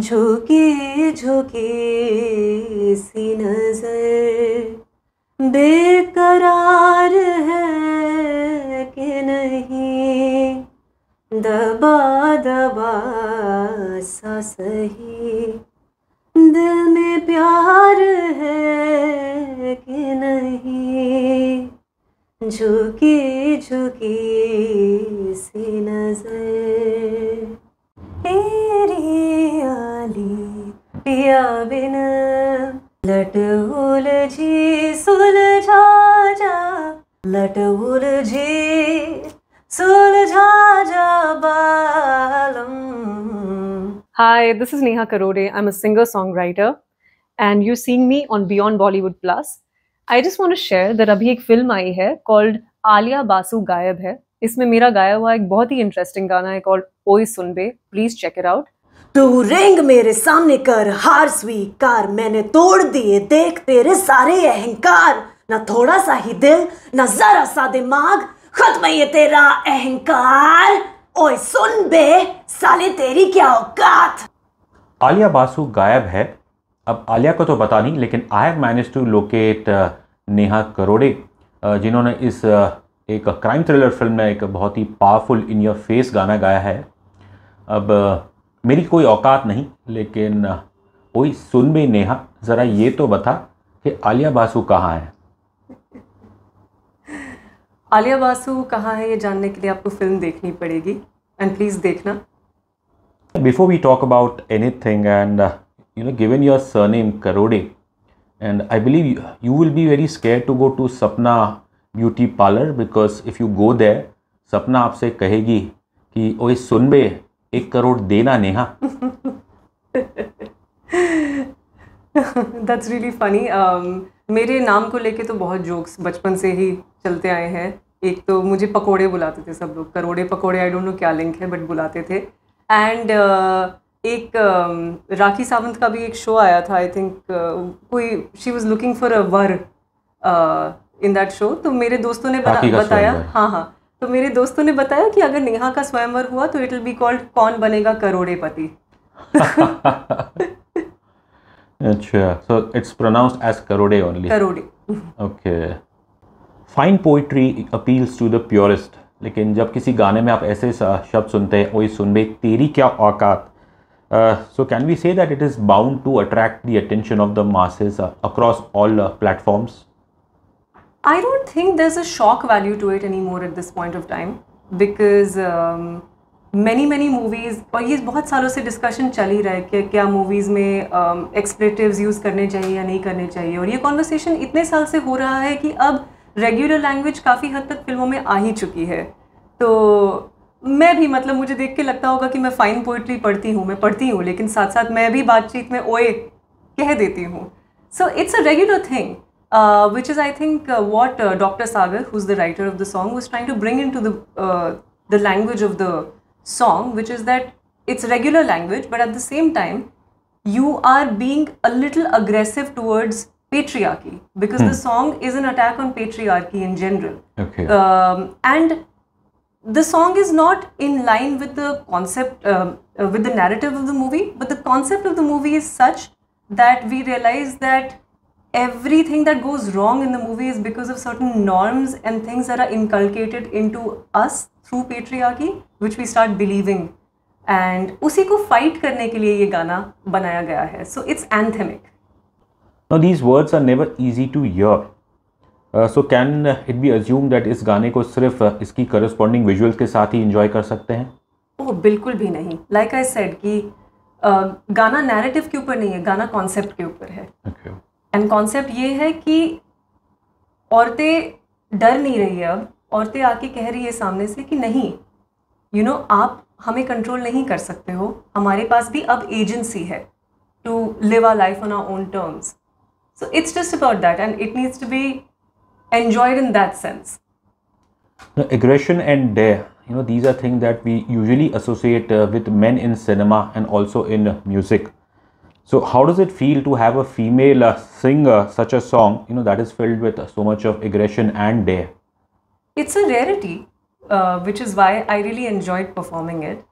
झुकी झुकी सी नजर बेकरार है कि नहीं दबा दबा सा सही दिल में प्यार है कि नहीं झुकी झुकी सी नजर पियाबिन लट उलझी सुलझा जा लट उलझी सुलझा जा बालम hi this is Neha Karode I am a singer songwriter and you seeing me on beyond Bollywood plus I just want share दर अभी एक फिल्म आई है कॉल्ड आलिया बासु गायब है इसमें मेरा गाया हुआ एक बहुत ही इंटरेस्टिंग गाना है कॉल्ड ओई सुन बे प्लीज चेक इट आउट तू रेंग मेरे सामने कर हार स्वीकार मैंने तोड़ दिए देख तेरे सारे अहंकार ना थोड़ा सा ही दिल ना जरा सा दिमाग खत्म ये तेरा अहंकार ओए सुन बे साले तेरी क्या औकात आलिया बासु गायब है अब आलिया को तो बता नहीं लेकिन I have manage to locate Neha Karode uh, जिन्होंने इस uh, एक क्राइम थ्रिलर फिल्म में एक बहुत ही पावरफुल इन योर फेस गाना गाया है अब uh, मेरी कोई औकात नहीं लेकिन कोई सुन भी नेहा ज़रा ये तो बता कि आलिया बासु कहाँ है आलिया बासु कहाँ है ये जानने के लिए आपको फिल्म देखनी पड़ेगी एंड प्लीज़ देखना before we talk about anything and you know given your surname Karode and I believe you will be very scare to go to Sapna beauty parlour because if you go there Sapna आपसे कहेगी कि ओए सुन बे एक करोड़ देना Neha that's really funny मेरे नाम को लेके तो बहुत जोक्स बचपन से ही चलते आए हैं एक तो मुझे पकोड़े बुलाते थे सब लोग Karode pakode I don't know क्या लिंक है बट बुलाते थे एंड uh, एक uh, राखी सावंत का भी एक शो आया था आई थिंक uh, कोई she was looking for a वर इन दैट शो तो मेरे दोस्तों ने बता, बताया हाँ हाँ तो मेरे दोस्तों ने बताया कि अगर नेहा का स्वयंवर हुआ तो इट विल बी कॉल्ड कौन बनेगा करोड़ेपति अच्छा so it's pronounced as Karode only Karode okay fine poetry appeals to the purest लेकिन जब किसी गाने में आप ऐसे शब्द सुनते हैं ओए सुन बे तेरी क्या औकात so can we say that it is bound to attract the attention of the masses across all platforms I don't think there's a shock value to it anymore at this point of time because um, many many movies और ये बहुत सालों से discussion चल ही रहा है कि क्या movies में um, expletives use करने चाहिए या नहीं करने चाहिए और ये conversation इतने साल से हो रहा है कि अब रेगुलर लैंग्वेज काफ़ी हद तक फिल्मों में आ ही चुकी है तो मैं भी मतलब मुझे देख के लगता होगा कि मैं फ़ाइन पोइट्री पढ़ती हूँ मैं पढ़ती हूँ लेकिन साथ साथ मैं भी बातचीत में ओए कह देती हूँ so it's a regular thing uh, which is I think uh, what uh, Dr. Sagar, who's the writer of the song, was trying to bring into the uh, the language of the song, which is that it's regular language, but at the same time, you are being a little aggressive towards patriarchy because hmm. the song is an attack on patriarchy in general. Okay. Um, and the song is not in line with the concept, uh, uh, with the narrative of the movie, but the concept of the movie is such that we realize that everything that goes wrong in the movie is because of certain norms and things that are inculcated into us through patriarchy, which we start believing. and usi ko fight karne ke liye ye gana banaya gaya hai so it's anthemic Now these words are never easy to hear. Uh, so can it be assumed that इस गाने को सिर्फ इसकी corresponding visuals के साथ ही enjoy कर सकते हैं ओह oh, बिल्कुल भी नहीं लाइक आई सेड कि गाना नैरेटिव के ऊपर नहीं है गाना कॉन्सेप्ट के ऊपर एंड कॉन्सेप्ट ये है कि औरतें डर नहीं रही है अब औरतें आके कह रही है सामने से कि नहीं यू you नो know, आप हमें कंट्रोल नहीं कर सकते हो हमारे पास भी अब एजेंसी है to live our life on our own terms so it's just about that and it needs to be enjoyed in that sense aggression and day you know these are thing that we usually associate with man in cinema and also in music So how does it feel to have a female uh, singer such a song, you know, that is filled with so much of aggression and dare? It's a rarity, uh, which is why I really enjoyed performing it.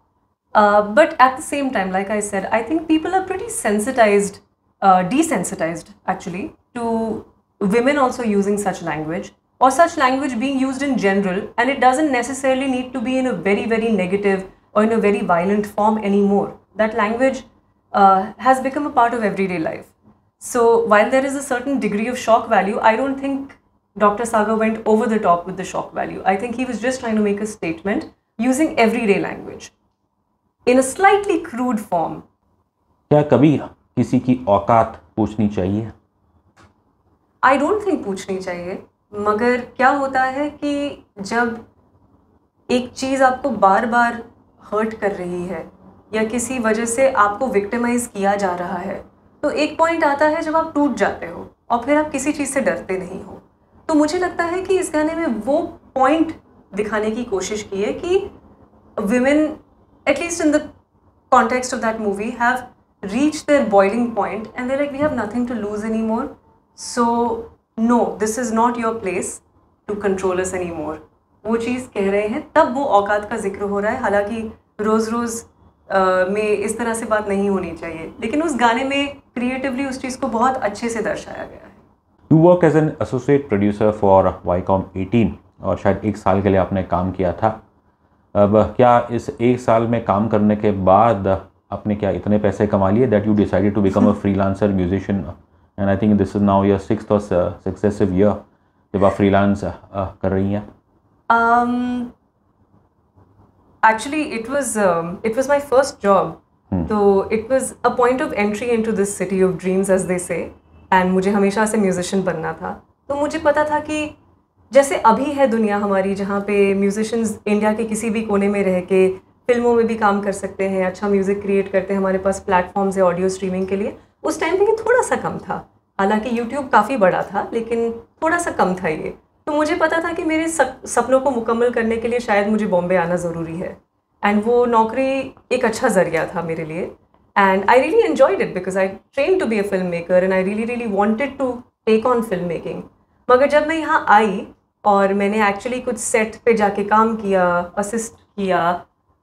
Uh, but at the same time, like I said, I think people are pretty sensitized, desensitized actually, to women also using such language or such language being used in general. And it doesn't necessarily need to be in a very, very negative or in a very violent form anymore. That language has become a part of everyday life. So while there is a certain degree of shock value, I don't think Dr. Sagar went over the top with the shock value. I think he was just trying to make a statement using everyday language in a slightly crude form. क्या कभी किसी की औकात पूछनी चाहिए I don't think पूछनी चाहिए मगर क्या होता है कि जब एक चीज़ आपको बार बार हर्ट कर रही है या किसी वजह से आपको विक्टिमाइज किया जा रहा है तो एक पॉइंट आता है जब आप टूट जाते हो और फिर आप किसी चीज़ से डरते नहीं हो तो मुझे लगता है कि इस गाने में वो पॉइंट दिखाने की कोशिश की है कि women at least in the context of that movie have reach their boiling point and they're like we have nothing to lose anymore so no this is not your place to control us anymore वो चीज़ कह रहे हैं तब वो औकात का जिक्र हो रहा है हालांकि रोज़ रोज़ में इस तरह से बात नहीं होनी चाहिए लेकिन उस गाने में क्रिएटिवली उस चीज़ को बहुत अच्छे से दर्शाया गया है you work as an associate producer for Viacom eighteen और शायद एक साल के लिए आपने काम किया था अब क्या इस एक साल में काम करने के बाद आपने क्या इतने पैसे कमा लिए that you decided to become a freelancer musician and I think this is now your six और सक्सेसिव ईयर जब आप फ्रीलांस कर रही हैं um... actually it was um, it was my first job तो it was a point of entry into this city of dreams as they say and मुझे हमेशा से म्यूजिशियन बनना था तो मुझे पता था कि जैसे अभी है दुनिया हमारी जहाँ पे म्यूजिशंस इंडिया के किसी भी कोने में रह के फिल्मों में भी काम कर सकते हैं अच्छा म्यूज़िक क्रिएट करते हैं हमारे पास प्लेटफॉर्म्स है ऑडियो स्ट्रीमिंग के लिए उस टाइम पे ये थोड़ा सा कम था हालांकि यूट्यूब काफ़ी बड़ा था लेकिन थोड़ा सा कम था ये तो मुझे पता था कि मेरे सपनों को मुकम्मल करने के लिए शायद मुझे बॉम्बे आना ज़रूरी है एंड वो नौकरी एक अच्छा ज़रिया था मेरे लिए and I really enjoyed it because I train to be a filmmaker and I really really wanted to take on filmmaking मगर जब मैं यहाँ आई और मैंने एक्चुअली कुछ सेट पे जाके काम किया असिस्ट किया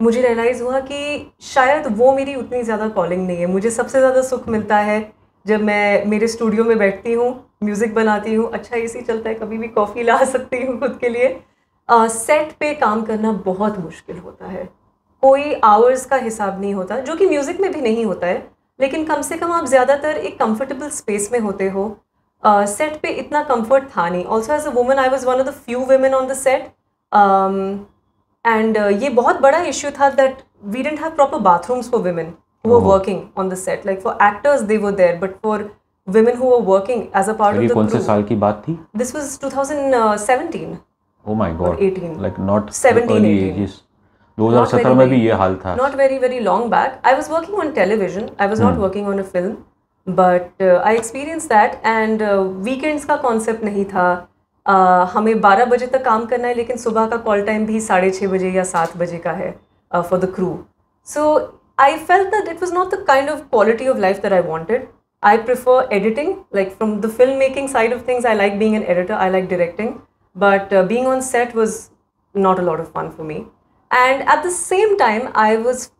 मुझे रियलाइज़ हुआ कि शायद वो मेरी उतनी ज़्यादा कॉलिंग नहीं है मुझे सबसे ज़्यादा सुख मिलता है जब मैं मेरे स्टूडियो में बैठती हूँ म्यूज़िक बनाती हूँ अच्छा एसी चलता है कभी भी कॉफ़ी ला सकती हूँ खुद के लिए सेट पे काम करना बहुत मुश्किल होता है कोई आवर्स का हिसाब नहीं होता जो कि म्यूज़िक में भी नहीं होता है लेकिन कम से कम आप ज़्यादातर एक कंफर्टेबल स्पेस में होते हो सेट uh, पे इतना कंफर्ट था नहीं also as um, a woman I was one of the few women on the set and ये बहुत बड़ा इश्यू था that we didn't have proper bathrooms for women who are working on the set like for actors they were there but for women who were working as a part of the group. से साल की बात थी this 2017 oh my god 18 like not 17 early 18. ages 2017 में भी ये हाल था not very very long back i was working on television i was hmm. not working on a film But uh, I experienced that and uh, weekends का concept नहीं था uh, हमें 12 बजे तक काम करना है लेकिन सुबह का कॉल टाइम भी साढ़े छः बजे या सात बजे का है for the crew so I felt that it was not the kind of quality of life that I wanted I prefer editing. Like from the filmmaking side of things, I like being an editor, I like directing. But uh, being on set was not a lot of fun for me. And at the same time, I was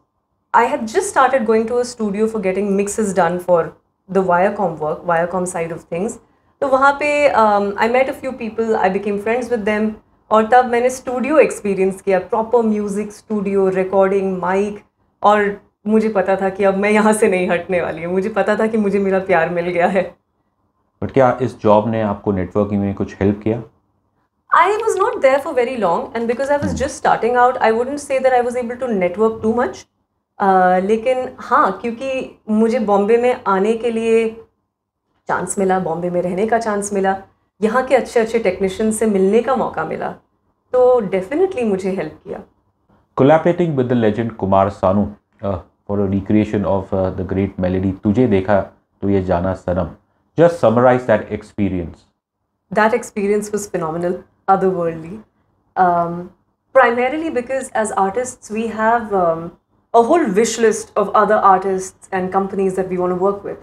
I had just started going to a studio for getting mixes done for the Viacom work, Viacom side of things. So, वहाँ um, I met a few people. I became friends with them. or और तब मैंने studio experience किया proper music studio recording mic और मुझे पता था कि अब मैं यहाँ से नहीं हटने वाली हूँ मुझे पता था कि मुझे मेरा प्यार मिल गया है बट क्या इस जॉब ने आपको नेटवर्किंग में कुछ हेल्प किया I was not there for very long and because I was just starting out I wouldn't say that I was able to network too much लेकिन हाँ क्योंकि मुझे बॉम्बे में आने के लिए चांस मिला बॉम्बे में रहने का चांस मिला यहाँ के अच्छे अच्छे टेक्नीशियन से मिलने का मौका मिला तो डेफिनेटली मुझे हेल्प किया collaborating with the legend Kumar Sanu Uh, for a recreation of uh, the great melody Tujhe Dekha to Ye Jana Sanam. Just summarize that experience. That experience was phenomenal, otherworldly. Um, primarily because as artists, we have um, a whole wish list of other artists and companies that we want to work with.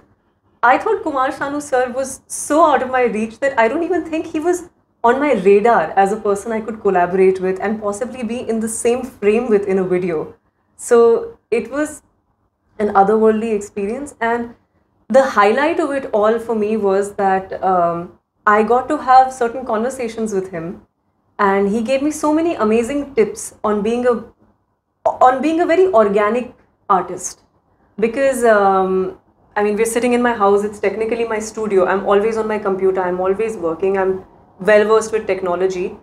I thought Kumar Sanu sir was so out of my reach that I don't even think he was on my radar as a person I could collaborate with and possibly be in the same frame with in a video. So it was an otherworldly experience. And the highlight of it all for me was that um, I got to have certain conversations with him, and he gave me so many amazing tips on being a on being a very organic artist because um, I mean, we're sitting in my house, it's technically my studio. I'm always on my computer, I'm always working, I'm well versed with technology.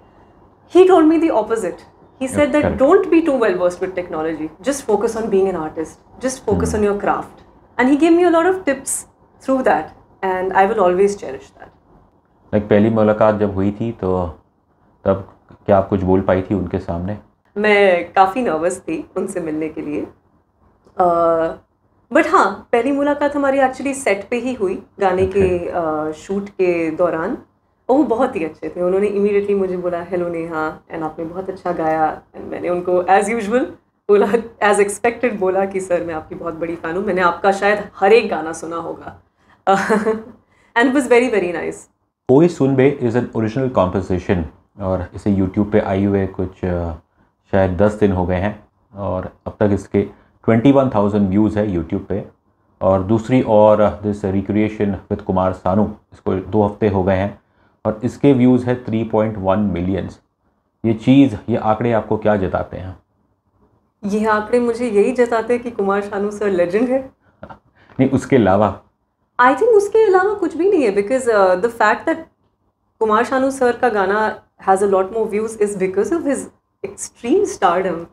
He told me the opposite. he said yeah, that correct. don't be too well versed with technology just focus on being an artist just focus mm. on your craft and he gave me a lot of tips through that and i will always cherish that like पहली मुलाकात जब हुई थी तो तब क्या आप कुछ बोल पाई थी उनके सामने मैं काफ़ी नर्वस थी उनसे मिलने के लिए बट हाँ पहली मुलाकात हमारी एक्चुअली सेट पे ही हुई गाने okay. के शूट के दौरान और वो बहुत ही अच्छे थे उन्होंने इमीडिएटली मुझे बोला हेलो नेहा एंड आपने बहुत अच्छा गाया एंड मैंने उनको एज़ यूजल बोला एज एक्सपेक्टेड बोला कि सर मैं आपकी बहुत बड़ी फ़ैन हूँ मैंने आपका शायद हर एक गाना सुना होगा and was very very nice सुन बे इज़ एन ओरिजिनल कॉम्पोजिशन और इसे यूट्यूब पे आई हुए कुछ शायद दस दिन हो गए हैं और अब तक इसके ट्वेंटी वन थाउजेंड व्यूज़ है यूट्यूब पे और दूसरी और दिस रिक्रिएशन विद कुमार सानू इसको दो हफ्ते हो गए हैं और इसके व्यूज़ है 3.1 पॉइंट मिलियंस ये चीज़ ये आंकड़े आपको क्या जताते हैं ये आंकड़े मुझे यही जताते हैं कि कुमार शानू सर लेजेंड है नहीं उसके अलावा आई थिंक उसके अलावा कुछ भी नहीं है because the fact that Kumar Sanu sir का गाना has a lot more views is because of his extreme stardom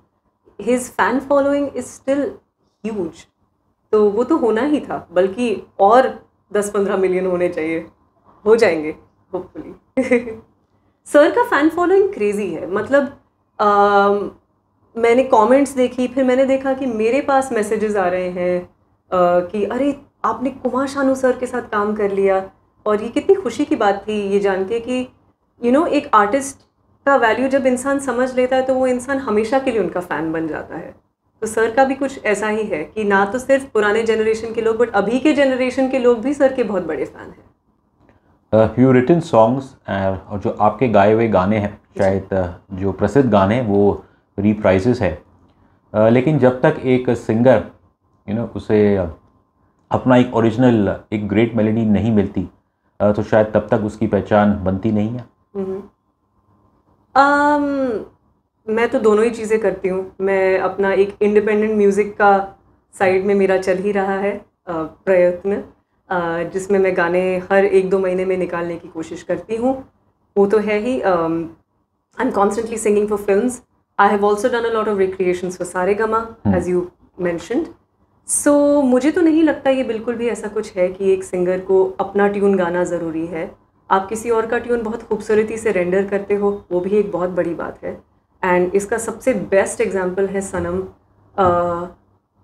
his fan following is still huge तो वो तो होना ही था बल्कि और दस पंद्रह मिलियन होने चाहिए हो जाएंगे होपफुली सर का फ़ैन फॉलोइंग क्रेज़ी है मतलब uh, मैंने कमेंट्स देखी फिर मैंने देखा कि मेरे पास मैसेजेस आ रहे हैं uh, कि अरे आपने कुमार शानू सर के साथ काम कर लिया और ये कितनी खुशी की बात थी ये जान के कि यू you नो know, एक आर्टिस्ट का वैल्यू जब इंसान समझ लेता है तो वो इंसान हमेशा के लिए उनका फ़ैन बन जाता है तो सर का भी कुछ ऐसा ही है कि ना तो सिर्फ पुराने जनरेशन के लोग बट अभी के जनरेशन के लोग भी सर के बहुत बड़े फ़ैन हैं यू रिटन सॉन्ग्स और जो आपके गाए हुए गाने हैं शायद uh, जो प्रसिद्ध गाने हैं वो रीप्राइजेस है uh, लेकिन जब तक एक सिंगर यू नो उसे uh, अपना एक ओरिजिनल एक ग्रेट मेलोडी नहीं मिलती तो शायद तब तक उसकी पहचान बनती नहीं है mm-hmm. um, मैं तो दोनों ही चीज़ें करती हूँ मैं अपना एक इंडिपेंडेंट म्यूज़िक का साइड में मेरा चल ही रहा है प्रयत्न जिसमें मैं गाने हर एक दो महीने में निकालने की कोशिश करती हूँ वो तो है ही I am constantly singing for film I have also done a lot of recreation for Saregama as you mentioned सो मुझे तो नहीं लगता ये बिल्कुल भी ऐसा कुछ है कि एक सिंगर को अपना ट्यून गाना ज़रूरी है आप किसी और का ट्यून बहुत खूबसूरती से रेंडर करते हो वो भी एक बहुत बड़ी बात है एंड इसका सबसे बेस्ट एग्जाम्पल है सनम uh,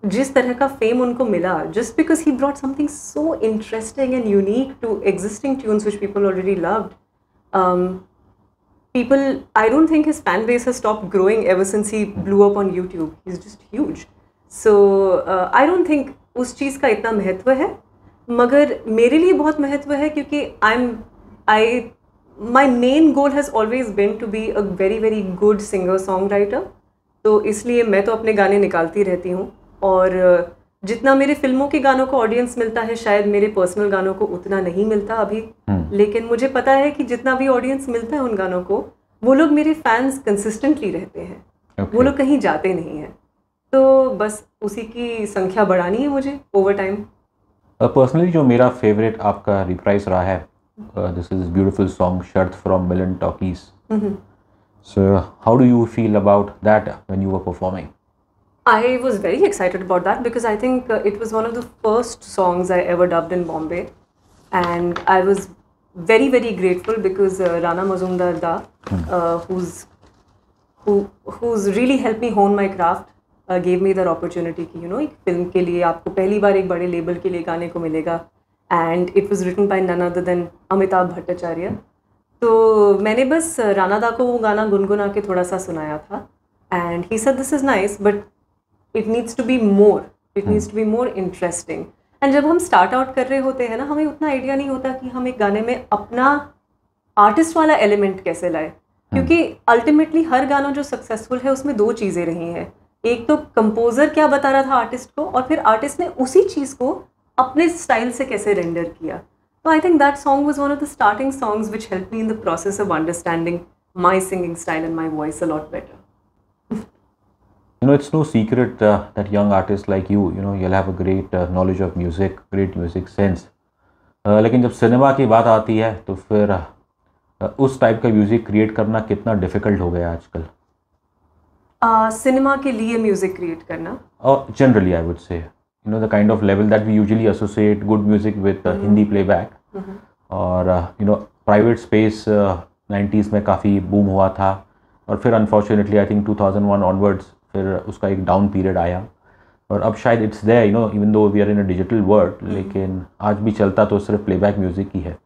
जिस तरह का फेम उनको मिला just because he brought something so interesting and unique to existing tunes which people already loved people I don't think his fan base has stop growing ever since he blew up on YouTube he's just huge so uh, i don't उस चीज़ का इतना महत्व है मगर मेरे लिए बहुत महत्व है क्योंकि I am I my main goal has always been to be a very very good singer songwriter तो इसलिए मैं तो अपने गाने निकालती रहती हूँ और जितना मेरे फिल्मों के गानों को ऑडियंस मिलता है शायद मेरे पर्सनल गानों को उतना नहीं मिलता अभी हम्म। लेकिन मुझे पता है कि जितना भी ऑडियंस मिलता है उन गानों को वो लोग मेरे फैंस कंसिस्टेंटली रहते हैं okay. वो लोग कहीं जाते नहीं हैं तो बस उसी की संख्या बढ़ानी है मुझे ओवर टाइम पर्सनली जो मेरा फेवरेट आपका रिप्राइज रहा है this is beautiful song Shart from Milan Talkies so how do you feel about that when you were performing I was very excited about that because I think uh, it was one of the first songs I ever dubbed in Bombay. And I was very, very grateful because uh, Rana Mazumdar Da, hmm. uh, who's, who, who's really helped me hone my craft, gave me that opportunity you know, ek film ke liye aapko pehli baar ek bade label ke liye gaane ko milega. And it was written by none other than Amitabh Bhattacharya. So maine bas Rana Da ko wo gaana gunguna ke thoda sa sunaya tha. And he said, this is nice, but it needs to be more it needs to be more interesting and जब हम start out कर रहे होते हैं ना हमें उतना idea नहीं होता कि हम एक गाने में अपना आर्टिस्ट वाला एलिमेंट कैसे लाए hmm. क्योंकि अल्टीमेटली हर गाना जो सक्सेसफुल है उसमें दो चीज़ें रही हैं एक तो कंपोजर क्या बता रहा था आर्टिस्ट को और फिर आर्टिस्ट ने उसी चीज़ को अपने स्टाइल से कैसे रेंडर किया तो I think that song was one of the starting songs which help me in the process of understanding my singing style and my voice a lot better you know it's no secret uh, that young artists like you you know you'll have a great uh, knowledge of music great music sense uh, लेकिन जब cinema की बात आती है तो फिर uh, uh, उस type का म्यूज़िक क्रिएट करना कितना डिफ़िकल्ट हो गया आजकल सिनेमा के लिए म्यूज़िक क्रिएट करना mm-hmm. Mm-hmm. और generally I would say you know the kind of level that we usually associate good music with Hindi playback और you know private space nineties में काफ़ी बूम हुआ था और फिर unfortunately I think two thousand one onwards फिर उसका एक डाउन पीरियड आया और अब शायद it's there you know even though we are in a digital world लेकिन आज भी चलता तो सिर्फ प्लेबैक म्यूज़िक ही है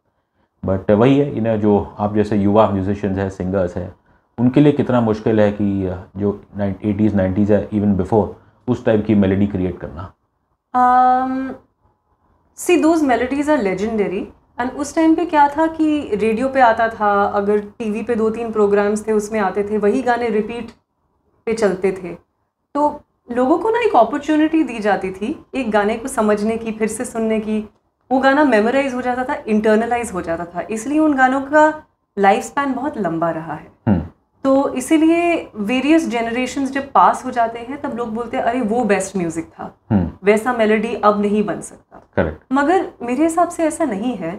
बट uh, वही है इन्हें जो आप जैसे युवा म्यूजिशियंस हैं सिंगर्स हैं उनके लिए कितना मुश्किल है कि uh, जो एटीज़ नाइन्टीज़ है इवन बिफोर उस टाइप की मेलोडी क्रिएट करना see those melodies are legendary and उस टाइम पे क्या था कि रेडियो पे आता था अगर टीवी पे दो तीन प्रोग्राम्स थे उसमें आते थे वही गाने रिपीट पे चलते थे तो लोगों को ना एक अपॉर्चुनिटी दी जाती थी एक गाने को समझने की फिर से सुनने की वो गाना मेमोराइज हो जाता था इंटरनलाइज हो जाता था इसलिए उन गानों का लाइफ स्पैन बहुत लंबा रहा है हम्म। तो इसीलिए वेरियस जनरेशन जब पास हो जाते हैं तब लोग बोलते हैं अरे वो बेस्ट म्यूजिक था हम्म। वैसा मेलोडी अब नहीं बन सकता Correct. मगर मेरे हिसाब से ऐसा नहीं है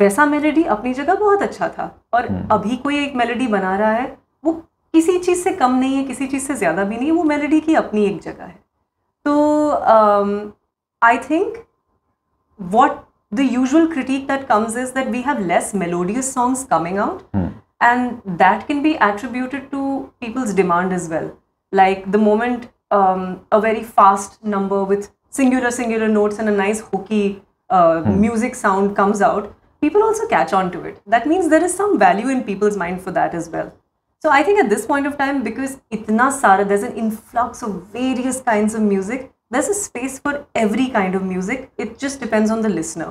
वैसा मेलोडी अपनी जगह बहुत अच्छा था और हम्म। अभी कोई एक मेलोडी बना रहा है किसी चीज़ से कम नहीं है किसी चीज़ से ज़्यादा भी नहीं है वो मेलोडी की अपनी एक जगह है तो I think what the usual critic that comes is that we have less melodious songs coming out and that can be attributed to people's demand is well like the moment a very fast number with singular singular notes and a nice hooky music sound comes out people also catch on to it that means there is some value in people's mind for that is well So I think at this point of time, because itna sara, there's an influx of various kinds of music. There's a space for every kind of music. It just depends on the listener.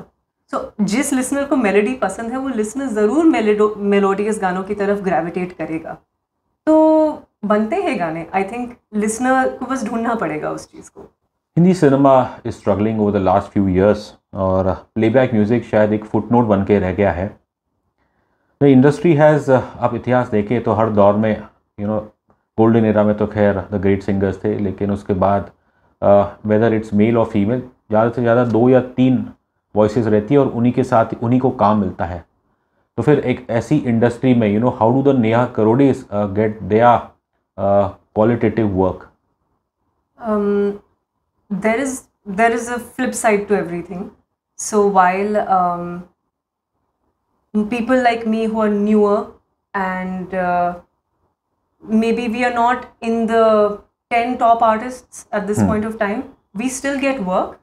So so, जिस listener को melody पसंद है वो listener ज़रूर melodious गानों की तरफ gravitate करेगा तो बनते हैं गाने आई थिंक लिसनर को बस ढूंढना पड़ेगा उस चीज़ को Hindi cinema is struggling over the last few years और प्लेबैक म्यूज़िक शायद एक फुटनोट बन के रह गया है द इंडस्ट्री हैज़ आप इतिहास देखें तो हर दौर में यू नो गोल्डन एरा में तो खैर द ग्रेट सिंगर्स थे लेकिन उसके बाद वेदर इट्स मेल और फीमेल ज़्यादा से ज़्यादा दो या तीन वॉइस रहती है और उन्हीं के साथ उन्हीं को काम मिलता है तो फिर एक ऐसी इंडस्ट्री में you know how do the Neha Karodes get their qualitative work there is there is a flip side to everything so while people like me who are newer and uh, maybe we are not in the 10 top artists at this mm. point of time we still get work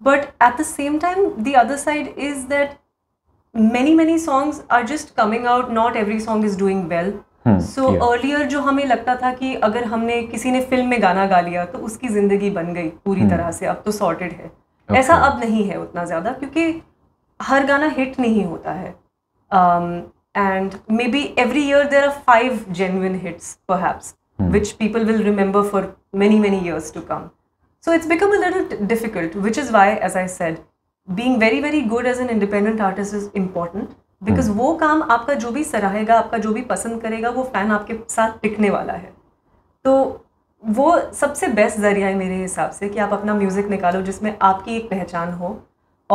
but at the same time the other side is that many many songs are just coming out not every song is doing well so so earlier yeah. जो हमें लगता था कि अगर हमने किसी ने film में गाना गा लिया तो उसकी जिंदगी बन गई पूरी hmm. तरह से अब तो सॉर्टेड है okay. ऐसा अब नहीं है उतना ज्यादा क्योंकि हर गाना हिट नहीं होता है Um, and maybe every year there are five genuine hits, perhaps, mm. which people will remember for many, many years to come. So it's become a little t- difficult, which is why, as I said, being very, very good as an independent artist is important. Because वो काम आपका जो भी सराहेगा आपका जो भी पसंद करेगा वो फैन आपके साथ टिकने वाला है तो वो सबसे बेस्ट जरिया है मेरे हिसाब से कि आप अपना म्यूज़िक निकालो जिसमें आपकी एक पहचान हो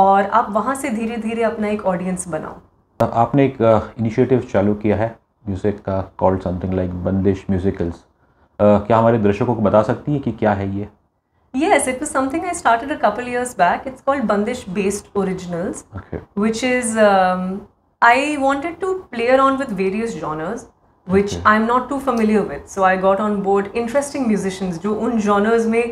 और आप वहाँ से धीरे धीरे अपना एक ऑडियंस बनाओ आपने एक इनिशिएटिव चालू किया है म्यूज़िक का called something like Bandish Musicals क्या हमारे दर्शकों को बता सकती है कि क्या है ये Yes, it was something I started a couple years back. It's called Bandish Based Originals, okay. which is um, I wanted to play around with various genres, which okay. I'm not too familiar with. So I got on board interesting musicians जो उन genres में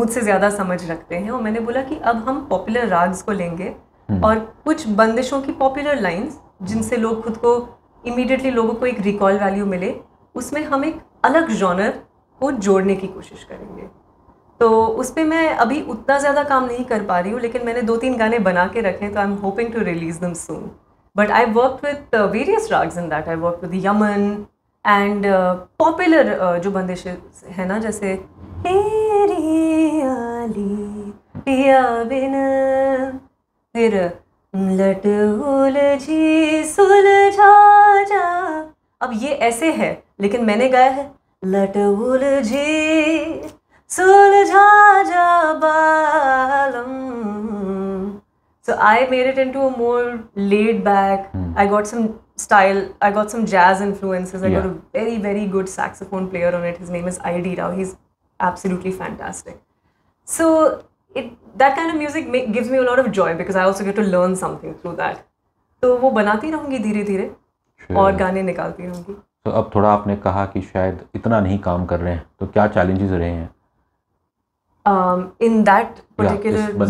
मुझसे ज़्यादा समझ रखते हैं और मैंने बोला कि अब हम popular राग्स को लेंगे hmm. और कुछ बंदिशों की popular lines जिनसे लोग खुद को इमीडिएटली लोगों को एक रिकॉल वैल्यू मिले उसमें हम एक अलग जॉनर को जोड़ने की कोशिश करेंगे तो उस पर मैं अभी उतना ज़्यादा काम नहीं कर पा रही हूँ लेकिन मैंने दो तीन गाने बना के रखे तो I am hoping to release them soon but I work with various ragas in that I work with Yaman and popular जो बंदिश है ना जैसे तेरी आली पिया बिना फिर लट उलझी सुलझा जा अब ये ऐसे है लेकिन मैंने गाया है लट उलझी सुलझा जा बालम So I made it into a more laid back. Mm. I got some style. I got some jazz influences. I yeah. got a very very good saxophone player on it. His name is Id Rao. He's absolutely fantastic. So it that kind of music make, gives me a lot of joy because I also get to learn something through that. तो वो बनाती रहूँगी धीरे धीरे और गाने निकालती रहूँगी तो अब थोड़ा आपने कहा कि शायद इतना नहीं काम कर रहे हैं तो क्या चैलेंजेस रहे हैं in that particular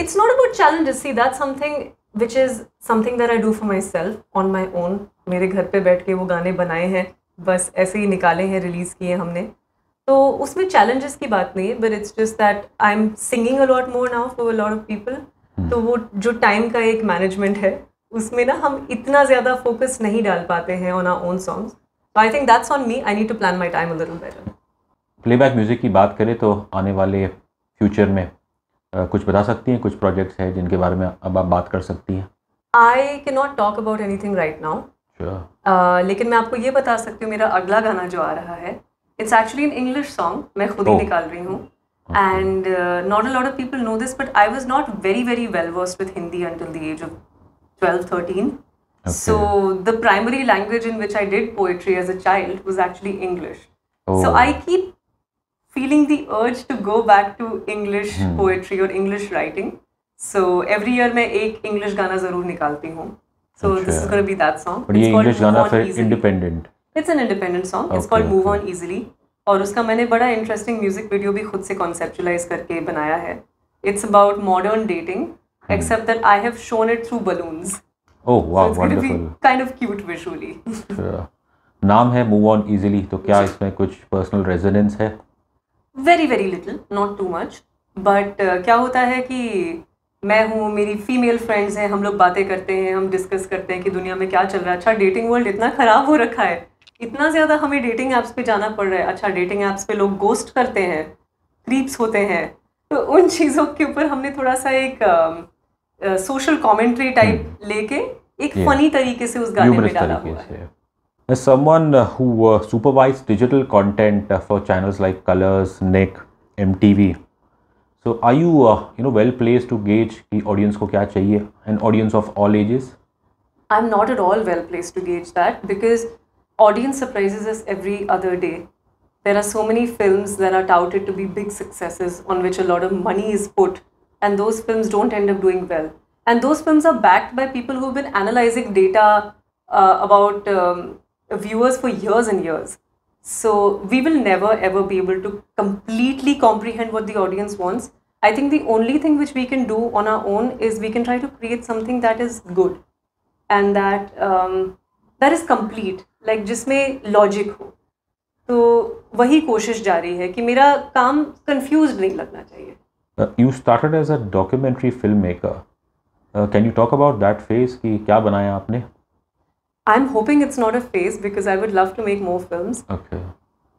it's not about challenges see that something which is something that I do for myself on my own मेरे घर पे बैठ के वो गाने बनाए हैं बस ऐसे ही निकाले हैं रिलीज़ किए हमने तो उसमें चैलेंजेस की बात नहीं है but it's just that I am singing a lot more now for a lot of people तो वो जो टाइम का एक मैनेजमेंट है उसमें ना हम इतना ज़्यादा फोकस नहीं डाल पाते हैं ऑन आर ओन सॉन्ग्स तो I think that's on me I need to plan my time little better playback music की बात करें तो आने वाले फ्यूचर में uh, कुछ बता सकती हैं कुछ प्रोजेक्ट्स हैं जिनके बारे में अब आप बात कर सकती हैं I can not talk about anything right now लेकिन मैं आपको ये बता सकती हूँ मेरा अगला गाना जो आ रहा है It's actually an English song. मैं खुद ही oh. निकाल रही हूँ. And uh, not a lot of people know this, but I was not very, very well versed with Hindi until the age of 12, 13. Okay. So the primary language in which I did poetry as a child was actually English. Oh. So I keep feeling the urge to go back to English hmm. poetry or English writing. So every year मैं एक English गाना जरूर निकालती हूँ. So this is going to be that song. It's ये English गाना फिर independent. It's an independent song it's called move on easily और उसका मैंने बड़ा इंटरेस्टिंग म्यूजिक वीडियो भी खुद से कॉन्सेप्चुलाइज करके बनाया है it's about modern dating except that I have shown it through balloons oh wow wonderful kind of cute visually नाम है मूव ऑन इजिली तो क्या इसमें कुछ पर्सनल रेजोनेंस है very very little not too much but क्या होता है कि मैं हूँ मेरी फीमेल फ्रेंड्स हैं हम लोग बातें करते हैं हम डिस्कस करते हैं कि दुनिया में क्या चल रहा है अच्छा डेटिंग वर्ल्ड इतना ख़राब हो रखा है इतना ज़्यादा हमें डेटिंग ऐप्स पे जाना पड़ रहा है अच्छा डेटिंग ऐप्स पे लोग गोस्ट करते हैं क्रीप्स होते हैं तो उन चीज़ों के ऊपर हमने थोड़ा सा एक सोशल कॉमेंट्री टाइप लेके एक फनी तरीके से उस गाने में डाला हुआ है As someone who uh, supervised digital content uh, for channels like Colors, Nick, MTV, so are you uh, you know well placed to gauge the audience को क्या चाहिए an audience of all ages? I'm not at all well placed to gauge that because audience surprises us every other day. There are so many films that are touted to be big successes on which a lot of money is put, and those films don't end up doing well. And those films are backed by people who've been analyzing data uh, about um, viewers for years and years. So we will never ever be able to completely comprehend what the audience wants. I think the only thing which we can do on our own is we can try to create something that is good and that um, that is complete like जिसमें logic हो तो वही कोशिश जा रही है कि मेरा काम कंफ्यूज नहीं लगना चाहिए you started as a documentary film maker can you talk about that phase कि क्या बनाया आपने I am hoping it's not a phase because I would love to make more film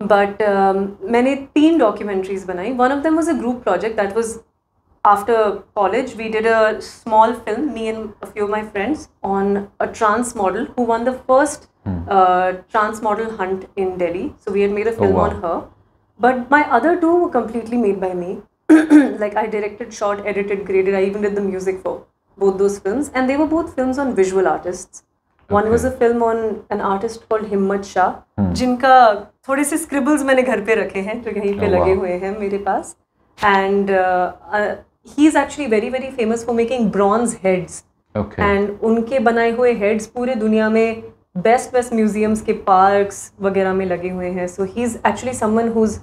but मैंने तीन डॉक्यूमेंट्रीज बनाई one of them was a group project that was after college, we did a small film, me and a few of my friends, on a trans model who won the first hmm. uh, trans model hunt in Delhi. So we had made a oh, film oh, wow. on her. But my other two were completely made by me. like I directed, shot, edited, graded. I even did the music for both those films, and they were both films on visual artists. Okay. One was a film on an artist called Himmat Shah, hmm. थोड़े से scribbles मैंने घर पे रखे हैं जो यहीं पे लगे हुए हैं मेरे पास he's actually very very famous for making bronze heads okay. and unke बनाए hue heads pure दुनिया में best best museums ke parks वगैरह में lage hue हैं so he's actually someone who's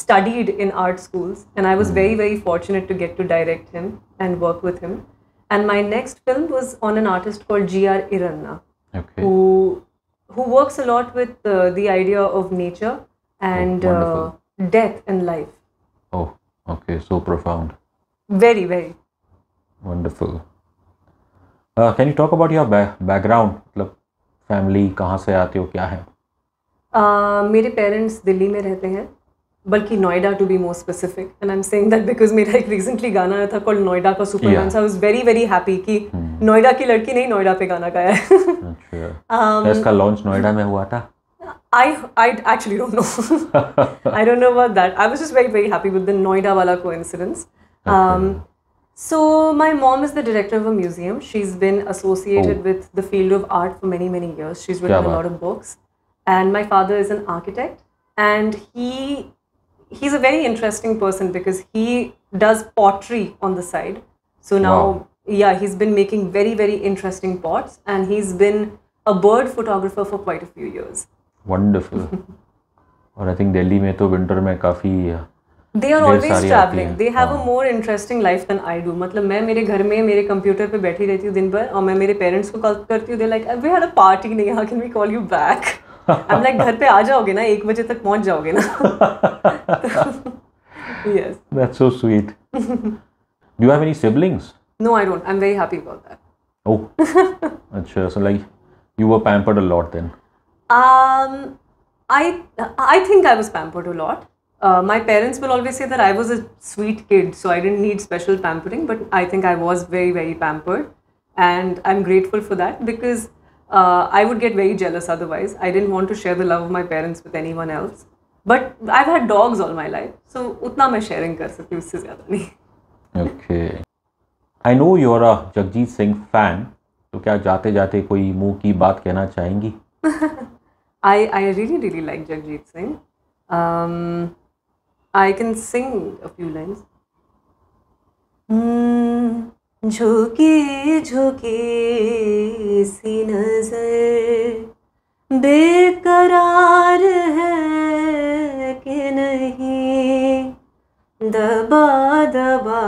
studied in art schools and I was mm. very very fortunate to get to direct him and work with him and my next film was on an artist called G.R. Iranna okay. who who works a lot with uh, the idea of nature oh, and oh, uh, death and life oh okay so profound Very, very. Wonderful. Uh, can you talk about your background? मतलब family कहाँ से आते हो क्या है uh, मेरे parents Delhi में रहते हैं बल्कि Noida to be more specific and I am saying that because मेरा एक रिसेंटली गाना आया था कॉल्ड नोएडा का Superman so I was very very happy कि नोएडा की लड़की नहीं नोएडा पे गाना गाया है अच्छा इसका लॉन्च नोएडा में हुआ था I I actually don't know. I don't know about that. I was just very very happy with the Noida wala coincidence. Okay. Um, so my mom is the director of a museum. She's been associated oh. with the field of art for many many years. She's written a lot of books. And my father is an architect, and he he's a very interesting person because he does pottery on the side. So now, wow. yeah, he's been making very very interesting pots, and he's been a bird photographer for quite a few years. Wonderful. And I think Delhi में तो Winter में काफ़ी they are always travelling they have a more interesting life than I do मतलब मैं मेरे घर में मेरे कंप्यूटर पे बैठी रहती हूँ दिन भर और मैं मेरे पेरेंट्स को कॉल करती हूँ they like we had a party नहीं how can we call you back I am like घर पे आ जाओगे ना एक बजे तक पहुंच जाओगे ना yes that's so sweet do you have any siblings no i don't i'm very happy about that oh Achha, so like you were pampered a lot then um i i think i was pampered a lot uh, my parents will always say that I was a sweet kid, so I didn't need special pampering, but I think I was very, very pampered. And I'm grateful for that because uh, I would get very jealous otherwise. I didn't want to share the love of my parents with anyone else. But I've had dogs all my life, so utna main sharing kar sakti, usse zyada nahi. Okay. I know you're a Jagjit Singh fan. तो क्या जाते जाते कोई मुंह की बात कहना चाहेंगी I I really, really like Jagjit Singh I can sing a few lines. झोंके hmm, झोंके सी नजर बेकरार है कि नहीं दबा दबा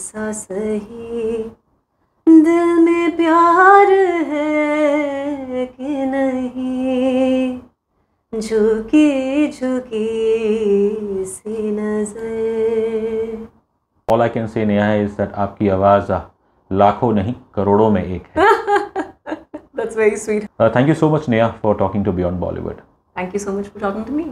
सा सही दिल में प्यार है कि नहीं झुकी झुकी से नजर all I can say Neha is that आपकी आवाज़ लाखों नहीं करोड़ों में एक है that's very sweet thank you so much Neha for talking to Beyond Bollywood thank you so much for talking to me